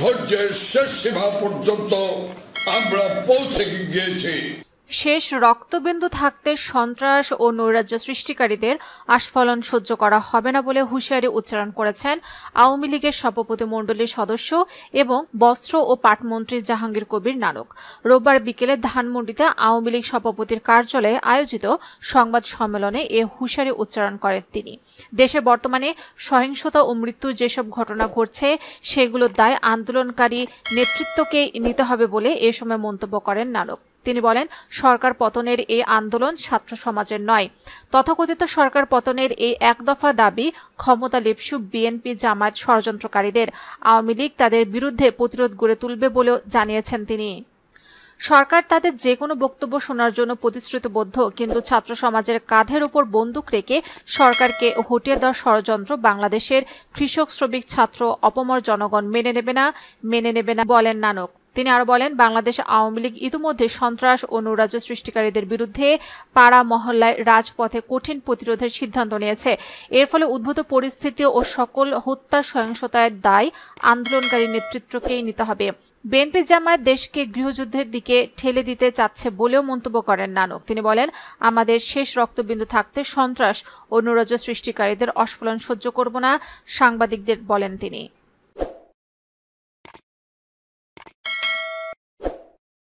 ধৈর্যের শেষ সীমা পর্যন্ত আমরা পৌঁছে গিয়েছি শেষ রক্তবিন্দু থাকতে সন্ত্রাস ও নৈরাজ্য সৃষ্টিকারীদের আস্ফলন সহ্য করা হবে না বলে হুঁশিয়ারি উচ্চারণ করেছেন আওয়ামী লীগের সভাপতি মণ্ডলীর সদস্য এবং বস্ত্র ও পাটমন্ত্রী জাহাঙ্গীর কবির নানক রোববার বিকেলে ধানমন্ডিতে আওয়ামী লীগ সভাপতির কার্যালয়ে আয়োজিত সংবাদ সম্মেলনে এ হুঁশিয়ারি উচ্চারণ করেন তিনি দেশে বর্তমানে সহিংসতা ও মৃত্যুর যেসব ঘটনা ঘটছে সেগুলোর দায় আন্দোলনকারী নেতৃত্বকে নিতে হবে বলে এ সময় মন্তব্য করেন নানক তিনি বলেন সরকার পতনের এই আন্দোলন ছাত্র সমাজের নয় তথাকথিত সরকার পতনের এই এক দফা দাবি ক্ষমতা লিপসু বিএনপি জামায়াত ষড়যন্ত্রকারীদের আওয়ামী লীগ তাদের বিরুদ্ধে প্রতিরোধ গড়ে তুলবে বলেও জানিয়েছেন তিনি সরকার তাদের যে কোনো বক্তব্য শোনার জন্য প্রতিশ্রুতিবদ্ধ কিন্তু ছাত্র সমাজের কাঁধের উপর বন্দুক রেখে সরকারকে হটিয়ে দেওয়ার ষড়যন্ত্র বাংলাদেশের কৃষক শ্রমিক ছাত্র অপমর জনগণ মেনে নেবে না মেনে নেবে না বলেন নানক তিনি আরও বলেন বাংলাদেশ আওয়ামী লীগ ইতিমধ্যে সন্ত্রাস ও নৈরাজ্য সৃষ্টিকারীদের বিরুদ্ধে পাড়া মহল্লায় রাজপথে কঠিন প্রতিরোধের সিদ্ধান্ত নিয়েছে এর ফলে উদ্ভূত পরিস্থিতি ও সকল হত্যা সহিংসতায় দায় আন্দোলনকারী নেতৃত্বকেই নিতে হবে বিএনপি জামায়াত দেশকে গৃহযুদ্ধের দিকে ঠেলে দিতে চাচ্ছে বলেও মন্তব্য করেন নানক তিনি বলেন আমাদের শেষ রক্তবিন্দু থাকতে সন্ত্রাস ও নৈরাজ্য সৃষ্টিকারীদের অস্ফলন সহ্য করব না সাংবাদিকদের বলেন তিনি